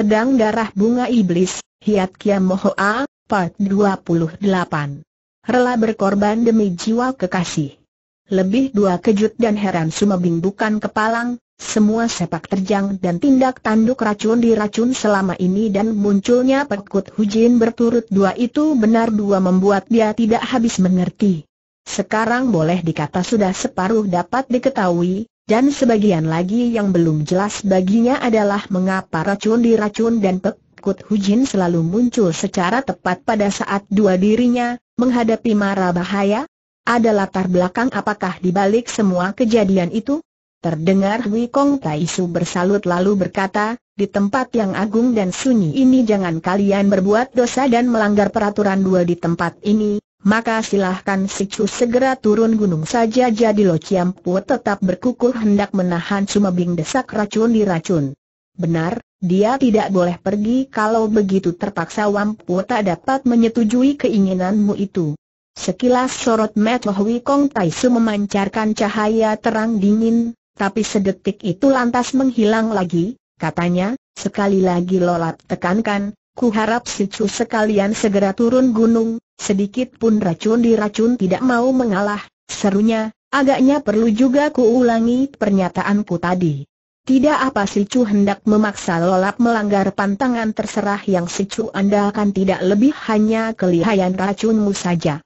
Pedang Darah Bunga Iblis, Hiat Kiam Mohoa, Part 28. Rela berkorban demi jiwa kekasih. Lebih dua kejut dan heran sumabing bukan kepalang, semua sepak terjang dan tindak tanduk racun diracun selama ini dan munculnya pekut hujin berturut dua itu benar dua membuat dia tidak habis mengerti. Sekarang boleh dikata sudah separuh dapat diketahui, dan sebagian lagi yang belum jelas baginya adalah mengapa racun di racun dan pekut Hujin selalu muncul secara tepat pada saat dua dirinya menghadapi mara bahaya? Ada latar belakang apakah dibalik semua kejadian itu? Terdengar Hui Kong Tai Su bersalut lalu berkata, di tempat yang agung dan sunyi ini jangan kalian berbuat dosa dan melanggar peraturan dua di tempat ini, maka silahkan si Chu segera turun gunung saja jadi Lo Chiam Pu tetap berkukuh hendak menahan sumabing desak racun diracun. Benar, dia tidak boleh pergi kalau begitu terpaksa Wampu tak dapat menyetujui keinginanmu itu. Sekilas sorot Metoh Wikong Taisu memancarkan cahaya terang dingin, tapi sedetik itu lantas menghilang lagi, katanya, sekali lagi lolat tekankan, ku harap si Chu sekalian segera turun gunung, sedikit pun racun diracun tidak mau mengalah, serunya, agaknya perlu juga ku ulangi pernyataanku tadi. Tidak apa si Chu hendak memaksa lolap melanggar pantangan terserah yang si Chu andalkan tidak lebih hanya kelihayan racunmu saja.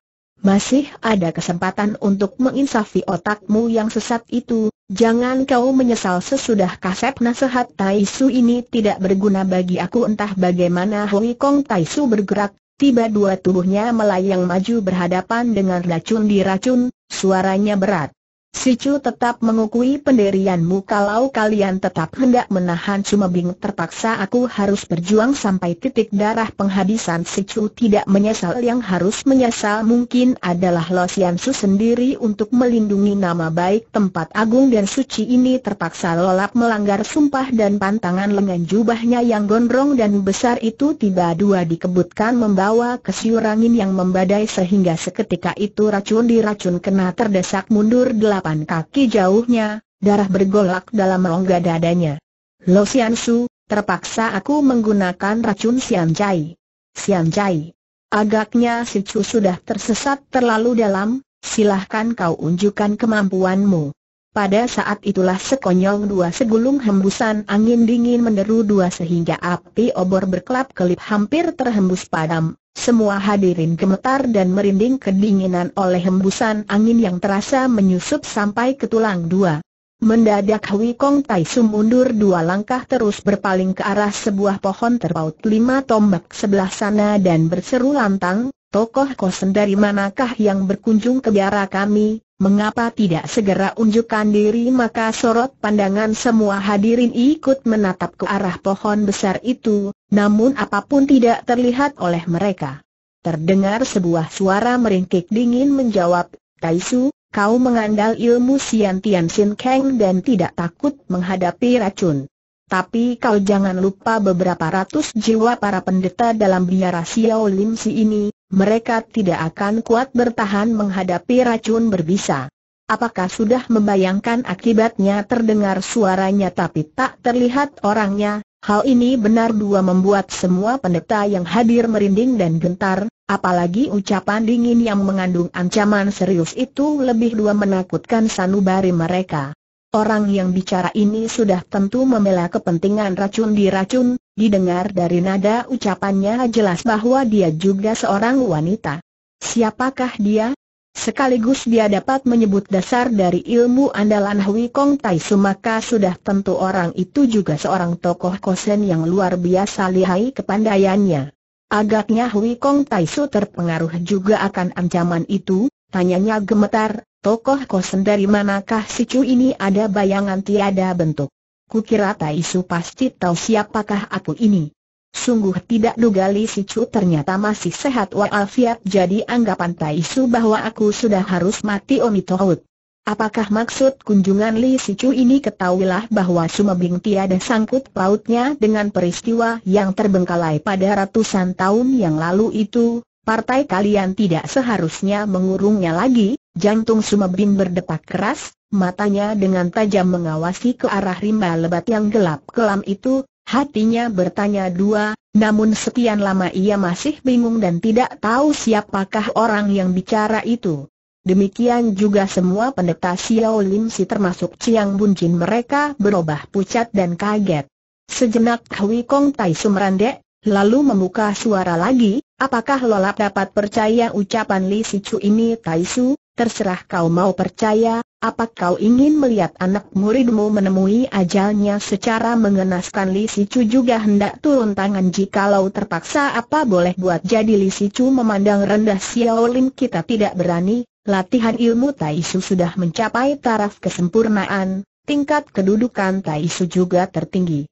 Masih ada kesempatan untuk menginsafi otakmu yang sesat itu, jangan kau menyesal sesudah kasep nasihat Tai Su ini tidak berguna bagi aku entah bagaimana Hui Kong Tai Su bergerak, tiba dua tubuhnya melayang maju berhadapan dengan racun di racun. suaranya berat. Sicu tetap mengukui pendirianmu kalau kalian tetap hendak menahan Sumebing terpaksa aku harus berjuang sampai titik darah penghabisan Sicu tidak menyesal yang harus menyesal mungkin adalah Lo Su sendiri untuk melindungi nama baik tempat agung dan suci ini terpaksa lolap melanggar sumpah dan pantangan lengan jubahnya yang gondrong dan besar itu tiba dua dikebutkan membawa kesyurangin yang membadai sehingga seketika itu racun diracun kena terdesak mundur delapan delapan kaki jauhnya, darah bergolak dalam rongga dadanya. Lo Sian Su, terpaksa aku menggunakan racun Sian Chai. Sian Chai. Agaknya si Chu sudah tersesat terlalu dalam, silahkan kau unjukkan kemampuanmu. Pada saat itulah sekonyol dua segulung hembusan angin dingin menderu dua sehingga api obor berkelap-kelip hampir terhembus padam. Semua hadirin gemetar dan merinding kedinginan oleh hembusan angin yang terasa menyusup sampai ke tulang dua. Mendadak Hui Kong Tai Su mundur dua langkah terus berpaling ke arah sebuah pohon terpaut lima tombak sebelah sana dan berseru lantang, Tokoh kosen dari manakah yang berkunjung ke biara kami, Mengapa tidak segera unjukkan diri maka sorot pandangan semua hadirin ikut menatap ke arah pohon besar itu, namun apapun tidak terlihat oleh mereka. Terdengar sebuah suara meringkik dingin menjawab, Taisu, kau mengandal ilmu Sian Tian Sin Kang dan tidak takut menghadapi racun. Tapi kau jangan lupa beberapa ratus jiwa para pendeta dalam biara Xiao Lim Si ini, mereka tidak akan kuat bertahan menghadapi racun berbisa. Apakah sudah membayangkan akibatnya terdengar suaranya tapi tak terlihat orangnya? Hal ini benar dua membuat semua pendeta yang hadir merinding dan gentar, apalagi ucapan dingin yang mengandung ancaman serius itu lebih dua menakutkan sanubari mereka. Orang yang bicara ini sudah tentu membela kepentingan racun di racun. didengar dari nada ucapannya jelas bahwa dia juga seorang wanita. Siapakah dia? Sekaligus dia dapat menyebut dasar dari ilmu andalan Hui Kong Tai Su maka sudah tentu orang itu juga seorang tokoh kosen yang luar biasa lihai kepandaiannya. Agaknya Hui Kong Tai Su terpengaruh juga akan ancaman itu, Tanyanya gemetar, tokoh kosen dari manakah si Cu ini ada bayangan tiada bentuk. Kukira Tai Su pasti tahu siapakah aku ini. Sungguh tidak duga Li Si Cu ternyata masih sehat walafiat jadi anggapan Tai Su bahwa aku sudah harus mati omitohut. Apakah maksud kunjungan Li Si Chu ini ketahuilah bahwa Sumabing tiada sangkut pautnya dengan peristiwa yang terbengkalai pada ratusan tahun yang lalu itu, Partai kalian tidak seharusnya mengurungnya lagi, jantung Sumebin berdetak keras, matanya dengan tajam mengawasi ke arah rimba lebat yang gelap kelam itu, hatinya bertanya dua, namun sekian lama ia masih bingung dan tidak tahu siapakah orang yang bicara itu. Demikian juga semua pendeta Xiao Lim Si termasuk Chiang Jin mereka berubah pucat dan kaget. Sejenak Hui Kong Tai Sumrandek, Lalu membuka suara lagi, apakah lolap dapat percaya ucapan Li Sicu ini Taisu, terserah kau mau percaya, apa kau ingin melihat anak muridmu menemui ajalnya secara mengenaskan Li Sicu juga hendak turun tangan jikalau terpaksa apa boleh buat jadi Li Sicu memandang rendah Xiao Lin kita tidak berani, latihan ilmu Taisu sudah mencapai taraf kesempurnaan, tingkat kedudukan Taisu juga tertinggi.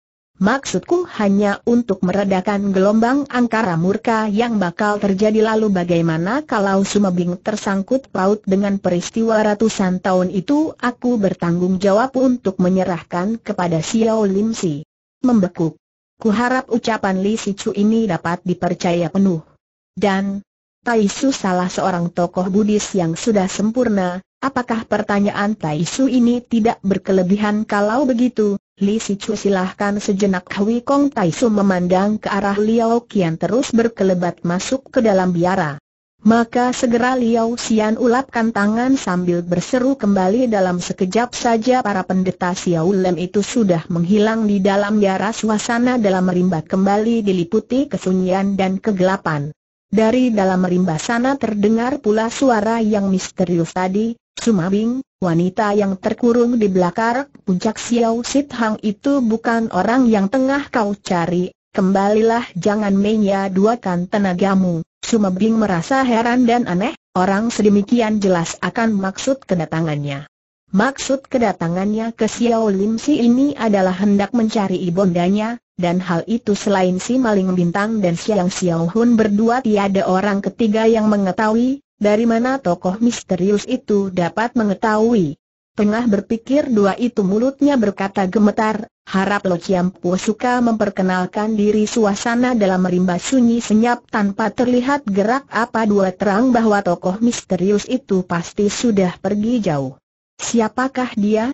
Maksudku hanya untuk meredakan gelombang angkara murka yang bakal terjadi lalu bagaimana kalau Sumabing tersangkut paut dengan peristiwa ratusan tahun itu aku bertanggung jawab untuk menyerahkan kepada Xiao Lim Si. Membekuk. Kuharap ucapan Li Si Chu ini dapat dipercaya penuh. Dan, Tai Su salah seorang tokoh Buddhis yang sudah sempurna, apakah pertanyaan Tai Su ini tidak berkelebihan kalau begitu? Li Sichu silahkan sejenak Hui Kong Tai Su memandang ke arah Liao Qian terus berkelebat masuk ke dalam biara. Maka segera Liao Xian ulapkan tangan sambil berseru kembali dalam sekejap saja para pendeta Xiao Lem itu sudah menghilang di dalam biara suasana dalam rimba kembali diliputi kesunyian dan kegelapan. Dari dalam rimba sana terdengar pula suara yang misterius tadi, Sumabing, wanita yang terkurung di belakang puncak Xiao Sit Hang itu bukan orang yang tengah kau cari, kembalilah jangan menyaduakan tenagamu. Sumabing merasa heran dan aneh, orang sedemikian jelas akan maksud kedatangannya. Maksud kedatangannya ke Xiao Lim Si ini adalah hendak mencari ibundanya, dan hal itu selain si Maling Bintang dan yang Xiao Hun berdua tiada orang ketiga yang mengetahui, dari mana tokoh misterius itu dapat mengetahui? Tengah berpikir dua itu mulutnya berkata gemetar, harap Lo Chiam suka memperkenalkan diri suasana dalam rimba sunyi senyap tanpa terlihat gerak apa dua terang bahwa tokoh misterius itu pasti sudah pergi jauh. Siapakah dia?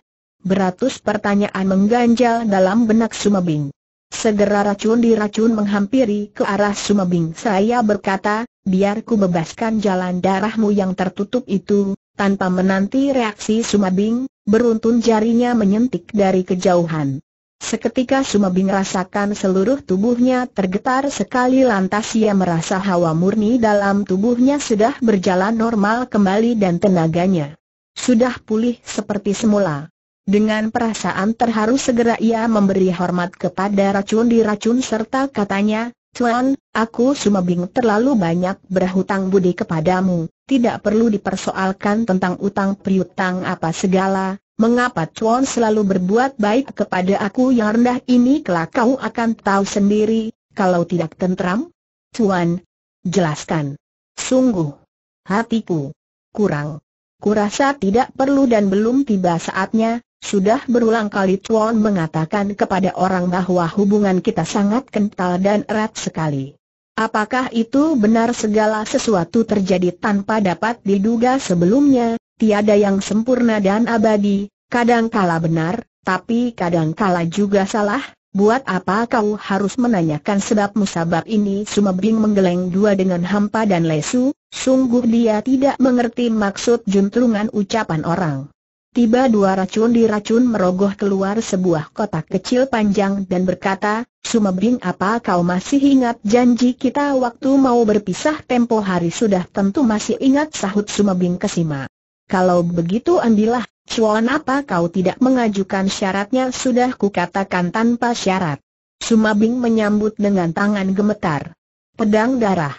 Beratus pertanyaan mengganjal dalam benak Sumabing. Segera racun di racun menghampiri ke arah Sumebing saya berkata, biarku bebaskan jalan darahmu yang tertutup itu, tanpa menanti reaksi Sumabing, beruntun jarinya menyentik dari kejauhan. Seketika Sumabing rasakan seluruh tubuhnya tergetar sekali lantas ia merasa hawa murni dalam tubuhnya sudah berjalan normal kembali dan tenaganya sudah pulih seperti semula. Dengan perasaan terharu segera ia memberi hormat kepada racun di racun serta katanya, Tuan, aku sumabing terlalu banyak berhutang budi kepadamu, tidak perlu dipersoalkan tentang utang priutang apa segala, mengapa Tuan selalu berbuat baik kepada aku yang rendah ini kelak kau akan tahu sendiri, kalau tidak tentram? Tuan, jelaskan. Sungguh, hatiku kurang. Kurasa tidak perlu dan belum tiba saatnya, sudah berulang kali Tuan mengatakan kepada orang bahwa hubungan kita sangat kental dan erat sekali. Apakah itu benar segala sesuatu terjadi tanpa dapat diduga sebelumnya, tiada yang sempurna dan abadi, kadangkala benar, tapi kadangkala juga salah? Buat apa kau harus menanyakan sebab musabab ini? Sumebing menggeleng dua dengan hampa dan lesu, sungguh dia tidak mengerti maksud juntrungan ucapan orang. Tiba dua racun di racun merogoh keluar sebuah kotak kecil panjang dan berkata, Sumebing apa kau masih ingat janji kita waktu mau berpisah tempo hari sudah tentu masih ingat sahut Sumebing kesima. Kalau begitu ambillah, cuan apa kau tidak mengajukan syaratnya sudah kukatakan tanpa syarat. Sumabing menyambut dengan tangan gemetar. Pedang darah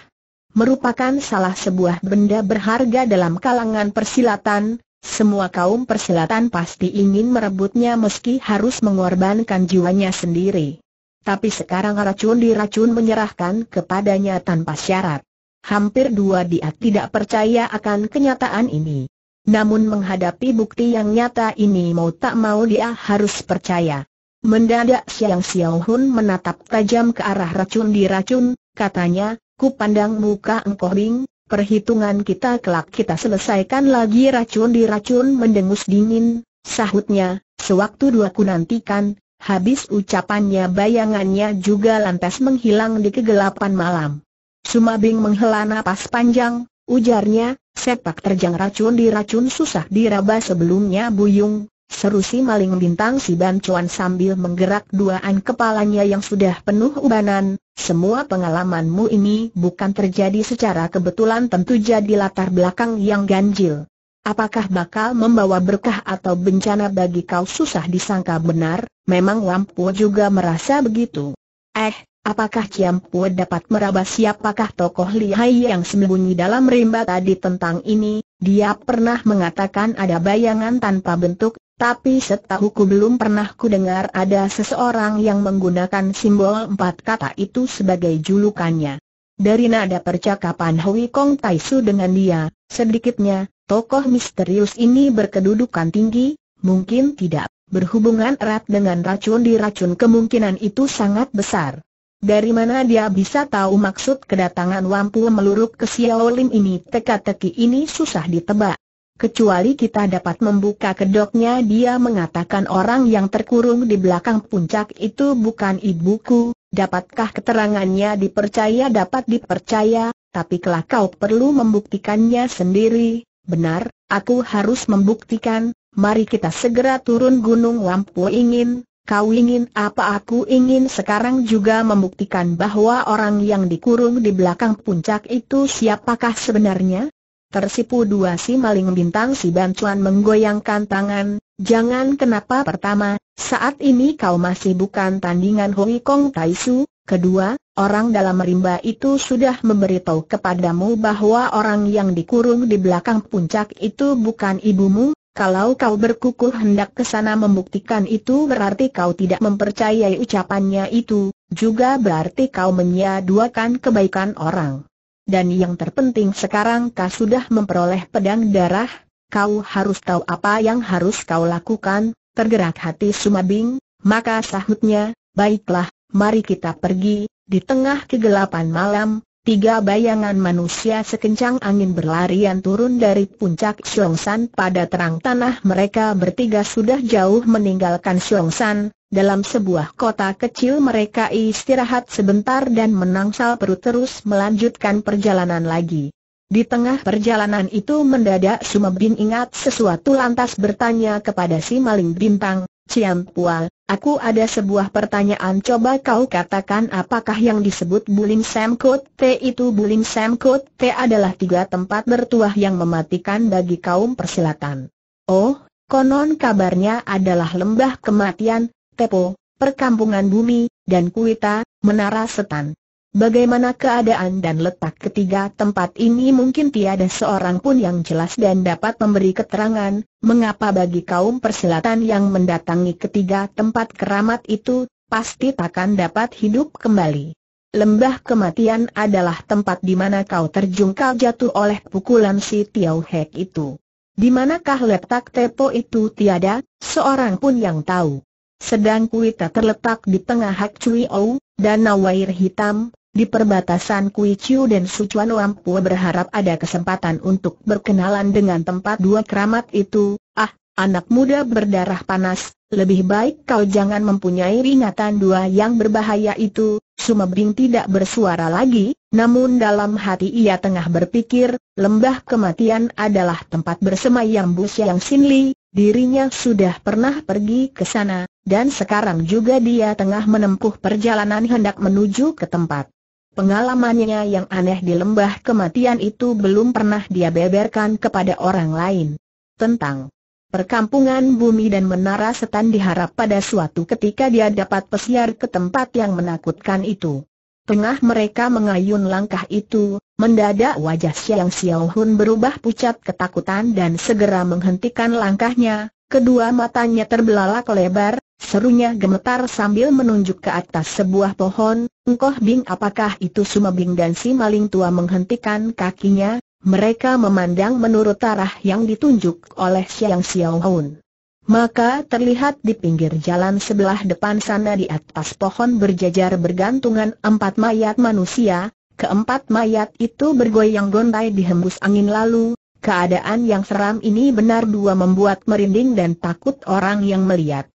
merupakan salah sebuah benda berharga dalam kalangan persilatan, semua kaum perselatan pasti ingin merebutnya meski harus mengorbankan jiwanya sendiri. Tapi sekarang racun diracun menyerahkan kepadanya tanpa syarat. Hampir dua dia tidak percaya akan kenyataan ini. Namun menghadapi bukti yang nyata ini mau tak mau dia harus percaya. Mendadak Siang Xiao Hun menatap tajam ke arah racun diracun, katanya, ku pandang muka engkau ring." Perhitungan kita kelak kita selesaikan lagi racun di racun mendengus dingin, sahutnya, sewaktu dua ku nantikan, habis ucapannya bayangannya juga lantas menghilang di kegelapan malam. Sumabing menghela napas panjang, ujarnya, sepak terjang racun di racun susah diraba sebelumnya buyung, Seru si maling bintang si bancuan sambil menggerak duaan kepalanya yang sudah penuh ubanan, semua pengalamanmu ini bukan terjadi secara kebetulan tentu jadi latar belakang yang ganjil. Apakah bakal membawa berkah atau bencana bagi kau susah disangka benar, memang Lampu juga merasa begitu. Eh, Apakah Ciampu dapat meraba siapakah tokoh lihai yang sembunyi dalam rimba tadi tentang ini? Dia pernah mengatakan ada bayangan tanpa bentuk, tapi setahuku belum pernah ku dengar ada seseorang yang menggunakan simbol empat kata itu sebagai julukannya. Dari nada percakapan Hui Kong Tai Su dengan dia, sedikitnya, tokoh misterius ini berkedudukan tinggi, mungkin tidak, berhubungan erat dengan racun di racun kemungkinan itu sangat besar. Dari mana dia bisa tahu maksud kedatangan Wampu meluruk ke Xiao Lim ini teka-teki ini susah ditebak. Kecuali kita dapat membuka kedoknya dia mengatakan orang yang terkurung di belakang puncak itu bukan ibuku, dapatkah keterangannya dipercaya dapat dipercaya, tapi kelak kau perlu membuktikannya sendiri, benar, aku harus membuktikan, mari kita segera turun gunung Wampu ingin, kau ingin apa aku ingin sekarang juga membuktikan bahwa orang yang dikurung di belakang puncak itu siapakah sebenarnya? Tersipu dua si maling bintang si bancuan menggoyangkan tangan, jangan kenapa pertama, saat ini kau masih bukan tandingan Hui Kong Tai Su, kedua, orang dalam rimba itu sudah memberitahu kepadamu bahwa orang yang dikurung di belakang puncak itu bukan ibumu, kalau kau berkukuh hendak ke sana membuktikan itu berarti kau tidak mempercayai ucapannya itu, juga berarti kau menyia kebaikan orang dan yang terpenting sekarang kau sudah memperoleh pedang darah, kau harus tahu apa yang harus kau lakukan, tergerak hati Sumabing, maka sahutnya, baiklah, mari kita pergi, di tengah kegelapan malam, Tiga bayangan manusia sekencang angin berlarian turun dari puncak Xiongshan pada terang tanah mereka bertiga sudah jauh meninggalkan Xiongshan, dalam sebuah kota kecil mereka istirahat sebentar dan menangsal perut terus melanjutkan perjalanan lagi. Di tengah perjalanan itu mendadak Sumabin ingat sesuatu lantas bertanya kepada si maling bintang, Cian Pual, Aku ada sebuah pertanyaan coba kau katakan apakah yang disebut Bulim Sam T itu Bulim Sam T adalah tiga tempat bertuah yang mematikan bagi kaum persilatan. Oh, konon kabarnya adalah lembah kematian, Tepo, perkampungan bumi, dan Kuita, menara setan. Bagaimana keadaan dan letak ketiga tempat ini mungkin tiada seorang pun yang jelas dan dapat memberi keterangan, mengapa bagi kaum perselatan yang mendatangi ketiga tempat keramat itu, pasti takkan dapat hidup kembali. Lembah kematian adalah tempat di mana kau terjungkal jatuh oleh pukulan si Tiau Hek itu. Di manakah letak tepo itu tiada, seorang pun yang tahu. Sedang kuita terletak di tengah Hak Cui Ou, Danau Air Hitam, di perbatasan Kui Chiu dan Wang pua berharap ada kesempatan untuk berkenalan dengan tempat dua keramat itu. Ah, anak muda berdarah panas, lebih baik kau jangan mempunyai ingatan dua yang berbahaya itu. Bing tidak bersuara lagi, namun dalam hati ia tengah berpikir, lembah kematian adalah tempat bersemayam Bus Yang Sin Li, dirinya sudah pernah pergi ke sana, dan sekarang juga dia tengah menempuh perjalanan hendak menuju ke tempat Pengalamannya yang aneh di lembah kematian itu belum pernah dia beberkan kepada orang lain. Tentang perkampungan bumi dan menara setan diharap pada suatu ketika dia dapat pesiar ke tempat yang menakutkan itu. Tengah mereka mengayun langkah itu, mendadak wajah Xiang Xiaohun berubah pucat ketakutan dan segera menghentikan langkahnya, kedua matanya terbelalak lebar, Serunya gemetar sambil menunjuk ke atas sebuah pohon, engkoh bing apakah itu Bing dan si maling tua menghentikan kakinya, mereka memandang menurut arah yang ditunjuk oleh Siang Xiao Hun. Maka terlihat di pinggir jalan sebelah depan sana di atas pohon berjajar bergantungan empat mayat manusia, keempat mayat itu bergoyang gontai dihembus angin lalu, keadaan yang seram ini benar dua membuat merinding dan takut orang yang melihat.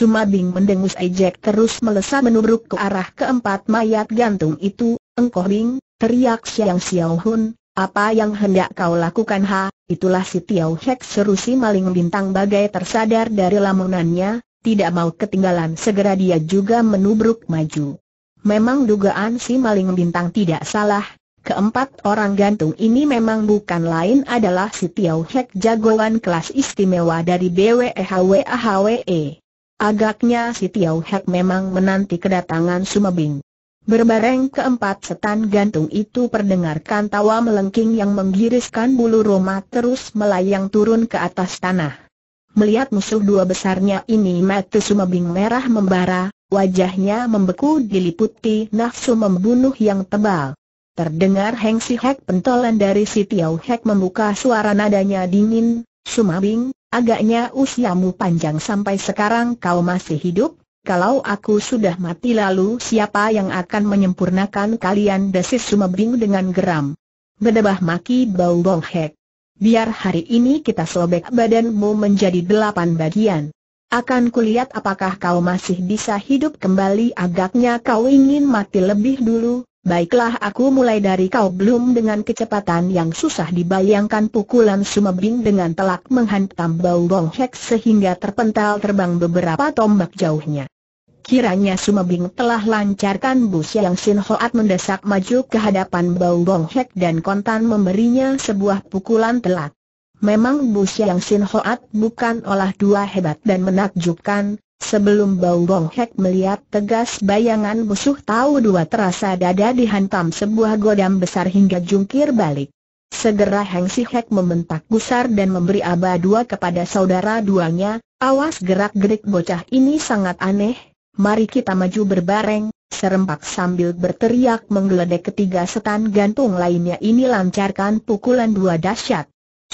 Cuma Bing mendengus ejek terus melesat menubruk ke arah keempat mayat gantung itu, Engkoh Bing, teriak Siang Xiao Hun, apa yang hendak kau lakukan ha? Itulah si Tiao Hek seru si maling bintang bagai tersadar dari lamunannya, tidak mau ketinggalan segera dia juga menubruk maju. Memang dugaan si maling bintang tidak salah, keempat orang gantung ini memang bukan lain adalah si Tiao Hek jagoan kelas istimewa dari BWEHWAHWE. Agaknya si Tiau Hek memang menanti kedatangan Sumabing. Berbareng keempat setan gantung itu perdengarkan tawa melengking yang menggiriskan bulu Roma terus melayang turun ke atas tanah. Melihat musuh dua besarnya ini mata Sumabing merah membara, wajahnya membeku diliputi nafsu membunuh yang tebal. Terdengar Heng Si Hek pentolan dari si Tiau Hek membuka suara nadanya dingin, Sumabing, Agaknya usiamu panjang sampai sekarang kau masih hidup, kalau aku sudah mati lalu siapa yang akan menyempurnakan kalian desis sumebing dengan geram. Bedebah maki bau bonghek. Biar hari ini kita sobek badanmu menjadi delapan bagian. Akan kulihat apakah kau masih bisa hidup kembali agaknya kau ingin mati lebih dulu, Baiklah aku mulai dari kau belum dengan kecepatan yang susah dibayangkan pukulan sumebing dengan telak menghantam bau bong hek sehingga terpental terbang beberapa tombak jauhnya. Kiranya sumebing telah lancarkan bus yang Sin mendesak maju ke hadapan bau bong hek dan kontan memberinya sebuah pukulan telak. Memang bus yang Sin bukan olah dua hebat dan menakjubkan, Sebelum Bau Bong Hek melihat tegas bayangan musuh tahu dua terasa dada dihantam sebuah godam besar hingga jungkir balik. Segera Heng Si Hek membentak gusar dan memberi aba dua kepada saudara duanya, awas gerak-gerik bocah ini sangat aneh, mari kita maju berbareng, serempak sambil berteriak menggeledek ketiga setan gantung lainnya ini lancarkan pukulan dua dahsyat.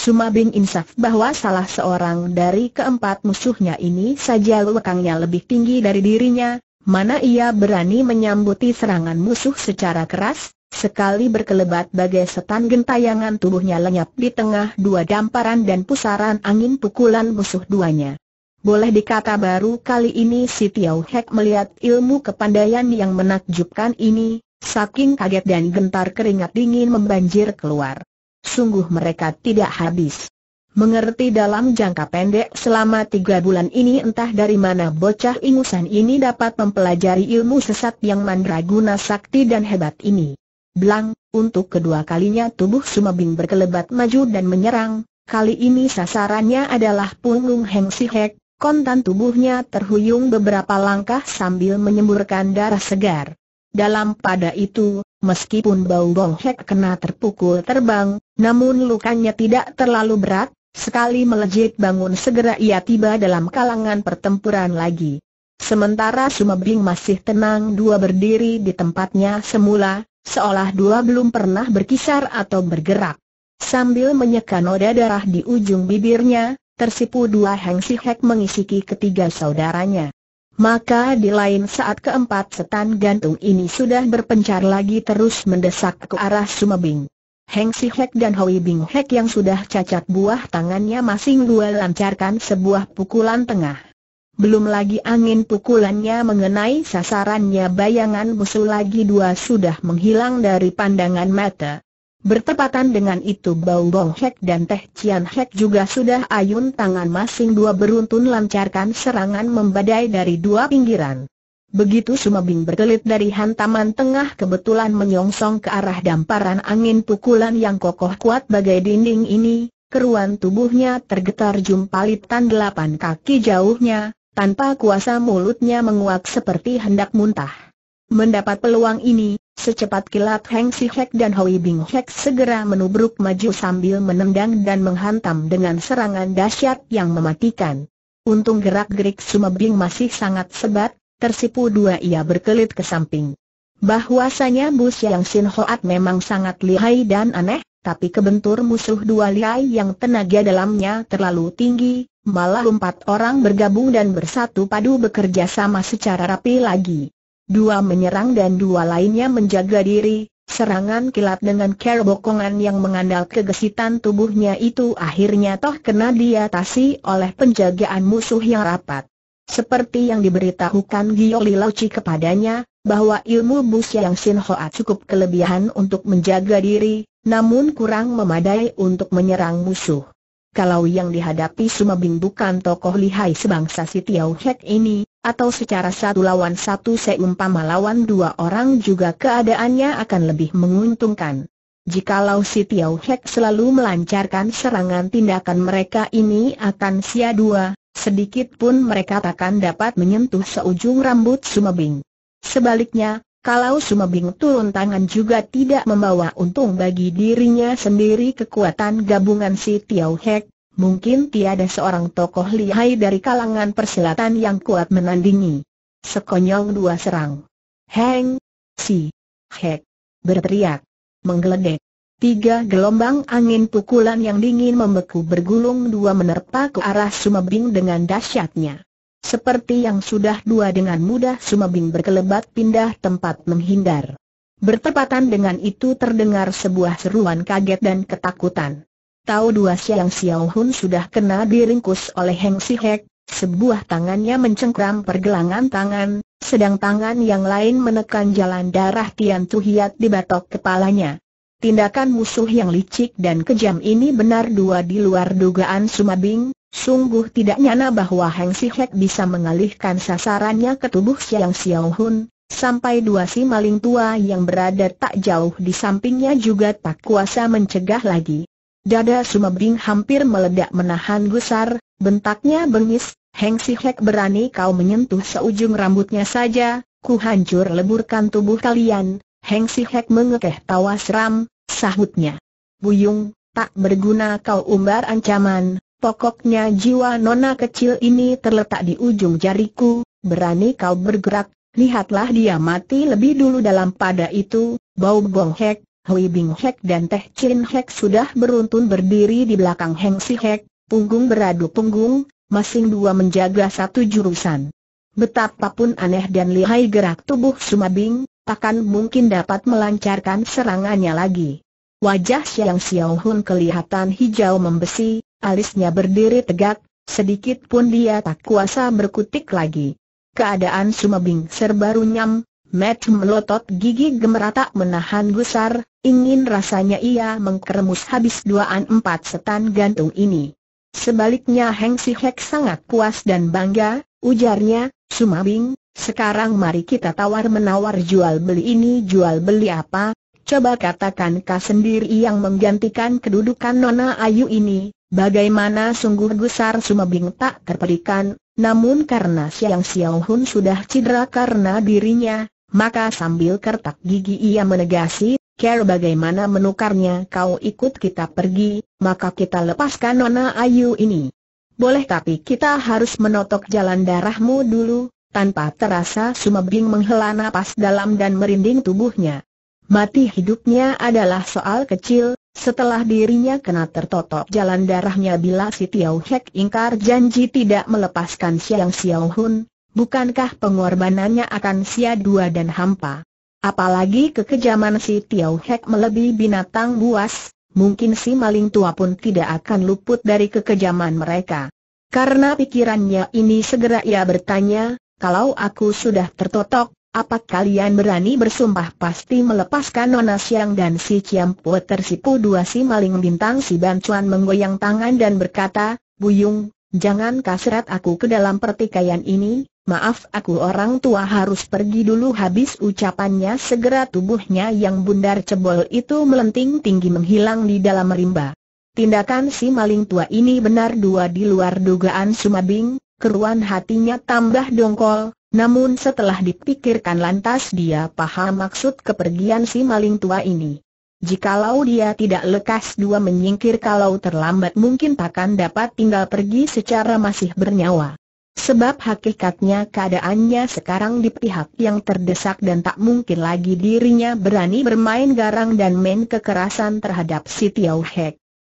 Suma Bing insaf bahwa salah seorang dari keempat musuhnya ini saja lekangnya lebih tinggi dari dirinya, mana ia berani menyambuti serangan musuh secara keras, sekali berkelebat bagai setan gentayangan tubuhnya lenyap di tengah dua damparan dan pusaran angin pukulan musuh duanya. Boleh dikata baru kali ini si Tiau Hek melihat ilmu kepandaian yang menakjubkan ini, saking kaget dan gentar keringat dingin membanjir keluar sungguh mereka tidak habis. Mengerti dalam jangka pendek selama tiga bulan ini entah dari mana bocah ingusan ini dapat mempelajari ilmu sesat yang mandraguna sakti dan hebat ini. Blang, untuk kedua kalinya tubuh Sumabing berkelebat maju dan menyerang, kali ini sasarannya adalah punggung Heng Sihek, kontan tubuhnya terhuyung beberapa langkah sambil menyemburkan darah segar. Dalam pada itu, meskipun bau Bong Hek kena terpukul terbang, namun lukanya tidak terlalu berat, sekali melejit bangun segera ia tiba dalam kalangan pertempuran lagi. Sementara Sumebing masih tenang dua berdiri di tempatnya semula, seolah dua belum pernah berkisar atau bergerak. Sambil menyeka noda darah di ujung bibirnya, tersipu dua hengsi hek mengisiki ketiga saudaranya. Maka di lain saat keempat setan gantung ini sudah berpencar lagi terus mendesak ke arah Sumabing. Heng Si Hek dan Hoi Bing Hek yang sudah cacat buah tangannya masing dua lancarkan sebuah pukulan tengah. Belum lagi angin pukulannya mengenai sasarannya bayangan musuh lagi dua sudah menghilang dari pandangan mata. Bertepatan dengan itu Bau Bau Hek dan Teh Cian Hek juga sudah ayun tangan masing dua beruntun lancarkan serangan membadai dari dua pinggiran. Begitu Bing berkelit dari hantaman tengah kebetulan menyongsong ke arah damparan angin pukulan yang kokoh kuat bagai dinding ini, keruan tubuhnya tergetar jumpalitan delapan kaki jauhnya, tanpa kuasa mulutnya menguak seperti hendak muntah. Mendapat peluang ini, Secepat kilat Heng Si Hek dan Hoi Bing Hek segera menubruk maju sambil menendang dan menghantam dengan serangan dahsyat yang mematikan. Untung gerak-gerik Suma Bing masih sangat sebat, tersipu dua ia berkelit ke samping. Bahwasanya bus yang Sin Hoat memang sangat lihai dan aneh, tapi kebentur musuh dua lihai yang tenaga dalamnya terlalu tinggi, malah empat orang bergabung dan bersatu padu bekerja sama secara rapi lagi dua menyerang dan dua lainnya menjaga diri, serangan kilat dengan bokongan yang mengandal kegesitan tubuhnya itu akhirnya toh kena diatasi oleh penjagaan musuh yang rapat. Seperti yang diberitahukan Gio Lilauci kepadanya, bahwa ilmu bus yang Sin Hoa cukup kelebihan untuk menjaga diri, namun kurang memadai untuk menyerang musuh kalau yang dihadapi Sumabing bukan tokoh lihai sebangsa si Tiau Hek ini, atau secara satu lawan satu seumpama lawan dua orang juga keadaannya akan lebih menguntungkan. Jikalau si Tiau Hek selalu melancarkan serangan tindakan mereka ini akan sia dua, sedikit pun mereka takkan dapat menyentuh seujung rambut Sumabing. Sebaliknya, kalau Sumebing turun tangan juga tidak membawa untung bagi dirinya sendiri kekuatan gabungan si Tiau Hek, mungkin tiada seorang tokoh lihai dari kalangan perselatan yang kuat menandingi. Sekonyong dua serang. Heng, si, Hek, berteriak, menggeledek. Tiga gelombang angin pukulan yang dingin membeku bergulung dua menerpa ke arah Sumebing dengan dahsyatnya. Seperti yang sudah dua dengan mudah Sumabing berkelebat pindah tempat menghindar. Bertepatan dengan itu terdengar sebuah seruan kaget dan ketakutan. Tahu dua siang Xiao Hun sudah kena diringkus oleh Heng Si sebuah tangannya mencengkram pergelangan tangan, sedang tangan yang lain menekan jalan darah Tian Tu di batok kepalanya. Tindakan musuh yang licik dan kejam ini benar dua di luar dugaan Sumabing, Sungguh tidak nyana bahwa Heng Si Hek bisa mengalihkan sasarannya ke tubuh Siang Siang Hun, sampai dua si maling tua yang berada tak jauh di sampingnya juga tak kuasa mencegah lagi. Dada Bing hampir meledak menahan gusar, bentaknya bengis, Heng Si Hek berani kau menyentuh seujung rambutnya saja, ku hancur leburkan tubuh kalian, Heng Si Hek mengekeh tawa seram, sahutnya. Buyung, tak berguna kau umbar ancaman, Pokoknya jiwa nona kecil ini terletak di ujung jariku, berani kau bergerak, lihatlah dia mati lebih dulu dalam pada itu, Bau Bong Hek, Hui Bing Hek dan Teh Chin Hek sudah beruntun berdiri di belakang Heng Si Hek, punggung beradu punggung, masing dua menjaga satu jurusan. Betapapun aneh dan lihai gerak tubuh Sumabing, takkan mungkin dapat melancarkan serangannya lagi. Wajah Xiang Xiao kelihatan hijau membesi, Alisnya berdiri tegak, sedikit pun dia tak kuasa berkutik lagi. Keadaan Sumabing serba runyam, Matt melotot gigi gemerata menahan gusar, ingin rasanya ia mengkeremus habis duaan empat setan gantung ini. Sebaliknya Heng Si Hek sangat puas dan bangga, ujarnya, Sumabing, sekarang mari kita tawar-menawar jual beli ini jual beli apa, coba katakan kau sendiri yang menggantikan kedudukan Nona Ayu ini, Bagaimana sungguh Gusar Sumebing tak terperikan, namun karena Siang Xiao Hun sudah cedera karena dirinya, maka sambil kertak gigi ia menegasi, Care bagaimana menukarnya kau ikut kita pergi, maka kita lepaskan Nona Ayu ini. Boleh tapi kita harus menotok jalan darahmu dulu, tanpa terasa Sumebing menghela napas dalam dan merinding tubuhnya. Mati hidupnya adalah soal kecil, setelah dirinya kena tertotok jalan darahnya bila si Tiao Hek ingkar janji tidak melepaskan Siang Xiao Hun, bukankah pengorbanannya akan sia dua dan hampa? Apalagi kekejaman si Tiao Hek melebihi binatang buas, mungkin si maling tua pun tidak akan luput dari kekejaman mereka. Karena pikirannya ini segera ia bertanya, kalau aku sudah tertotok, apa kalian berani bersumpah pasti melepaskan Nona Siang dan si Ciampu tersipu dua si maling bintang si bancuan menggoyang tangan dan berkata, Buyung, jangan kasrat aku ke dalam pertikaian ini, maaf aku orang tua harus pergi dulu habis ucapannya segera tubuhnya yang bundar cebol itu melenting tinggi menghilang di dalam rimba. Tindakan si maling tua ini benar dua di luar dugaan Sumabing, keruan hatinya tambah dongkol, namun setelah dipikirkan lantas dia paham maksud kepergian si maling tua ini. Jikalau dia tidak lekas dua menyingkir kalau terlambat mungkin takkan dapat tinggal pergi secara masih bernyawa. Sebab hakikatnya keadaannya sekarang di pihak yang terdesak dan tak mungkin lagi dirinya berani bermain garang dan main kekerasan terhadap si Tiau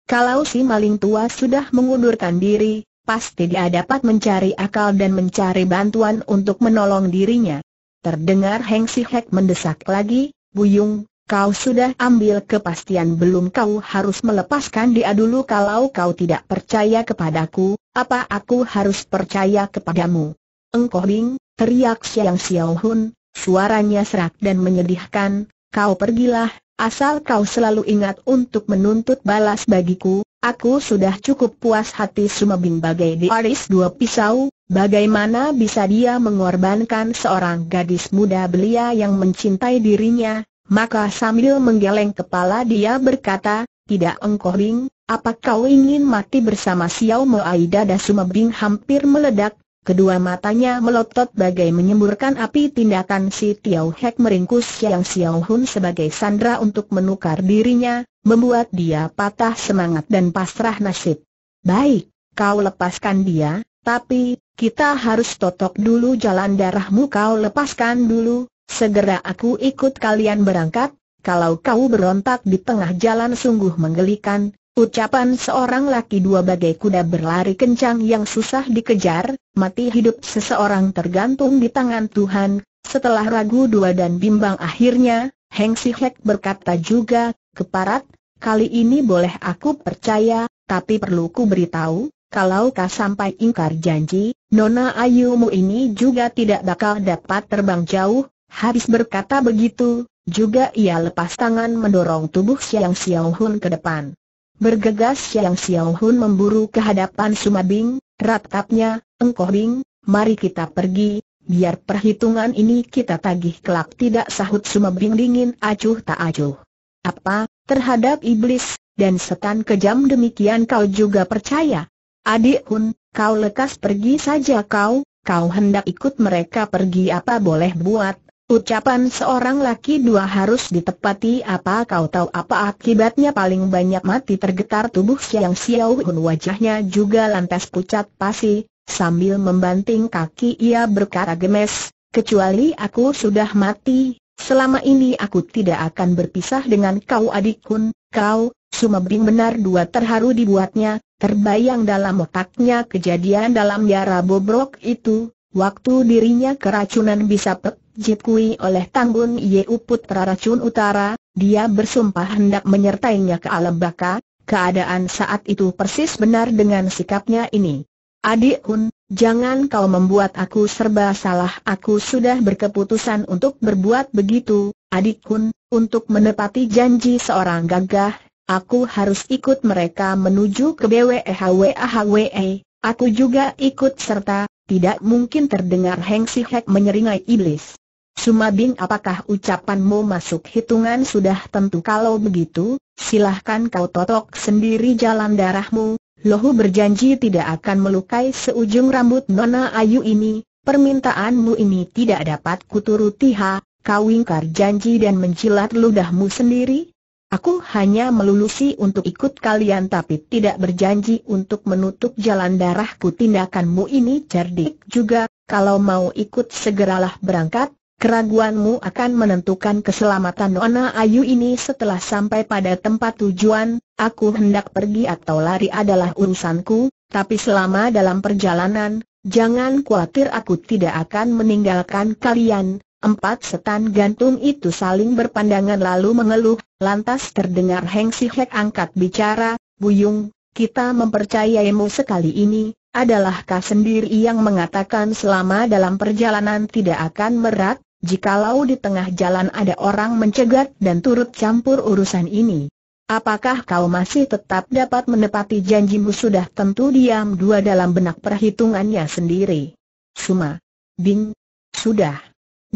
Kalau si maling tua sudah mengundurkan diri, pasti dia dapat mencari akal dan mencari bantuan untuk menolong dirinya. Terdengar Heng Si Hek mendesak lagi, Buyung, kau sudah ambil kepastian belum kau harus melepaskan dia dulu kalau kau tidak percaya kepadaku, apa aku harus percaya kepadamu? Engkoh Bing, teriak Siang Xiao Hun, suaranya serak dan menyedihkan, kau pergilah, asal kau selalu ingat untuk menuntut balas bagiku, Aku sudah cukup puas hati Sumabing bagai diaris dua pisau, bagaimana bisa dia mengorbankan seorang gadis muda belia yang mencintai dirinya, maka sambil menggeleng kepala dia berkata, tidak engkau ring. apa kau ingin mati bersama Xiao Aida dan Sumabing hampir meledak, Kedua matanya melotot bagai menyemburkan api tindakan si Tiau Hek meringkus Siang Siau Hun sebagai sandra untuk menukar dirinya, membuat dia patah semangat dan pasrah nasib. Baik, kau lepaskan dia, tapi, kita harus totok dulu jalan darahmu kau lepaskan dulu, segera aku ikut kalian berangkat, kalau kau berontak di tengah jalan sungguh menggelikan, Ucapan seorang laki dua bagai kuda berlari kencang yang susah dikejar, mati hidup seseorang tergantung di tangan Tuhan, setelah ragu dua dan bimbang akhirnya, Heng Si Hek berkata juga, keparat, kali ini boleh aku percaya, tapi perlu ku beritahu, kalau kau sampai ingkar janji, Nona Ayumu ini juga tidak bakal dapat terbang jauh, habis berkata begitu, juga ia lepas tangan mendorong tubuh Siang Xiao Hun ke depan. Bergegas Yang Xiao Hun memburu ke hadapan Bing, ratapnya, engkoh Bing, mari kita pergi, biar perhitungan ini kita tagih kelak tidak sahut Suma Bing dingin acuh tak acuh. Apa, terhadap iblis, dan setan kejam demikian kau juga percaya? Adik Hun, kau lekas pergi saja kau, kau hendak ikut mereka pergi apa boleh buat, Ucapan seorang laki dua harus ditepati apa kau tahu apa akibatnya paling banyak mati tergetar tubuh Siang siau Hun wajahnya juga lantas pucat pasi, sambil membanting kaki ia berkata gemes, kecuali aku sudah mati, selama ini aku tidak akan berpisah dengan kau adik Hun, kau, sumabing benar dua terharu dibuatnya, terbayang dalam otaknya kejadian dalam yara bobrok itu, waktu dirinya keracunan bisa pek Jip Kui oleh Tangbun Ye Uput Praracun Utara, dia bersumpah hendak menyertainya ke Alam Baka. keadaan saat itu persis benar dengan sikapnya ini. Adik Hun, jangan kau membuat aku serba salah aku sudah berkeputusan untuk berbuat begitu, adik Hun, untuk menepati janji seorang gagah, aku harus ikut mereka menuju ke BWEHWAHWE, aku juga ikut serta, tidak mungkin terdengar Heng Si Hek menyeringai iblis. Sumabing apakah ucapanmu masuk hitungan sudah tentu kalau begitu, silahkan kau totok sendiri jalan darahmu, Lohu berjanji tidak akan melukai seujung rambut Nona Ayu ini, permintaanmu ini tidak dapat kuturuti ha, kau ingkar janji dan menjilat ludahmu sendiri? Aku hanya melulusi untuk ikut kalian tapi tidak berjanji untuk menutup jalan darahku tindakanmu ini cerdik juga, kalau mau ikut segeralah berangkat, Keraguanmu akan menentukan keselamatan Nona Ayu ini setelah sampai pada tempat tujuan, aku hendak pergi atau lari adalah urusanku, tapi selama dalam perjalanan, jangan khawatir aku tidak akan meninggalkan kalian. Empat setan gantung itu saling berpandangan lalu mengeluh, lantas terdengar Heng Si angkat bicara, Buyung, kita mempercayaimu sekali ini, adalahkah sendiri yang mengatakan selama dalam perjalanan tidak akan merat, jikalau di tengah jalan ada orang mencegat dan turut campur urusan ini. Apakah kau masih tetap dapat menepati janjimu sudah tentu diam dua dalam benak perhitungannya sendiri? Suma. Bing. Sudah.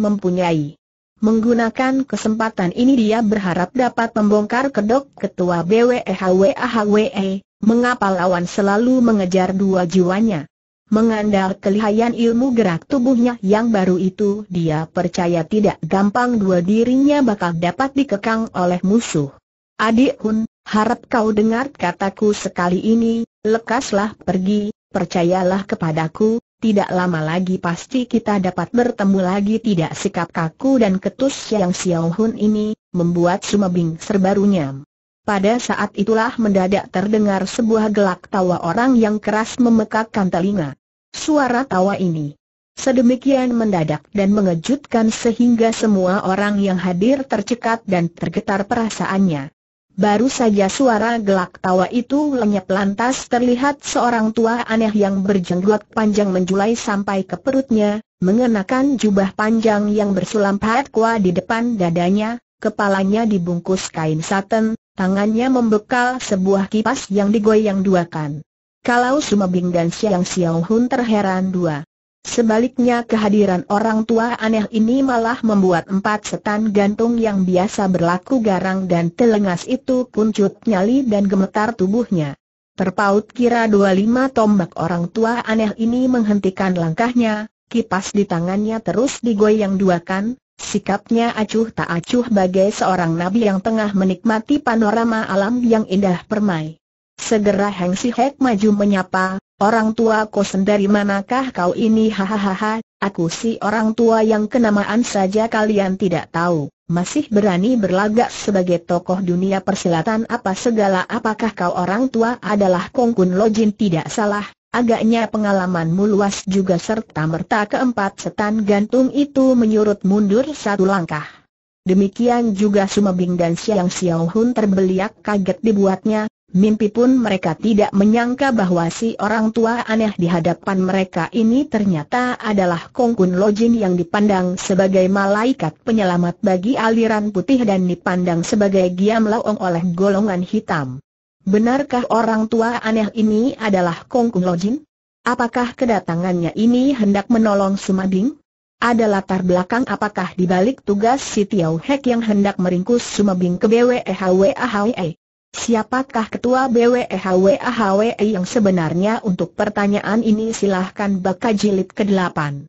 Mempunyai. Menggunakan kesempatan ini dia berharap dapat membongkar kedok ketua BWEHWAHWE, e. mengapa lawan selalu mengejar dua jiwanya. Mengandar kelihayan ilmu gerak tubuhnya yang baru itu dia percaya tidak gampang dua dirinya bakal dapat dikekang oleh musuh. Adik Hun, harap kau dengar kataku sekali ini, lekaslah pergi, percayalah kepadaku, tidak lama lagi pasti kita dapat bertemu lagi tidak sikap kaku dan ketus yang Xiao Hun ini, membuat Sumabing serbarunya. Pada saat itulah mendadak terdengar sebuah gelak tawa orang yang keras memekakkan telinga. Suara tawa ini sedemikian mendadak dan mengejutkan sehingga semua orang yang hadir tercekat dan tergetar perasaannya. Baru saja suara gelak tawa itu lenyap lantas terlihat seorang tua aneh yang berjenggot panjang menjulai sampai ke perutnya, mengenakan jubah panjang yang bersulam kuat di depan dadanya, kepalanya dibungkus kain satin. Tangannya membekal sebuah kipas yang digoyang duakan. Kalau Sumabing dan Siang Xiao Hun terheran dua. Sebaliknya kehadiran orang tua aneh ini malah membuat empat setan gantung yang biasa berlaku garang dan telengas itu kuncut nyali dan gemetar tubuhnya. Terpaut kira dua lima tombak orang tua aneh ini menghentikan langkahnya, kipas di tangannya terus digoyang duakan, Sikapnya acuh tak acuh bagai seorang nabi yang tengah menikmati panorama alam yang indah permai. Segera Heng Si Hek maju menyapa, orang tua kau sendiri manakah kau ini hahaha, aku si orang tua yang kenamaan saja kalian tidak tahu, masih berani berlagak sebagai tokoh dunia persilatan apa segala apakah kau orang tua adalah Kong Kun Lojin tidak salah, agaknya pengalamanmu luas juga serta merta keempat setan gantung itu menyurut mundur satu langkah. Demikian juga Sumabing dan Siang Xiao Hun terbeliak kaget dibuatnya, mimpi pun mereka tidak menyangka bahwa si orang tua aneh di hadapan mereka ini ternyata adalah Kong Kun Lojin yang dipandang sebagai malaikat penyelamat bagi aliran putih dan dipandang sebagai Giam Laong oleh golongan hitam. Benarkah orang tua aneh ini adalah Kong Kung Lojin? Apakah kedatangannya ini hendak menolong Sumabing? Ada latar belakang apakah di balik tugas si Tiau Hek yang hendak meringkus Sumabing ke BWEHWAHWE? Siapakah ketua BWEHWAHWE yang sebenarnya untuk pertanyaan ini silahkan baka jilid ke-8.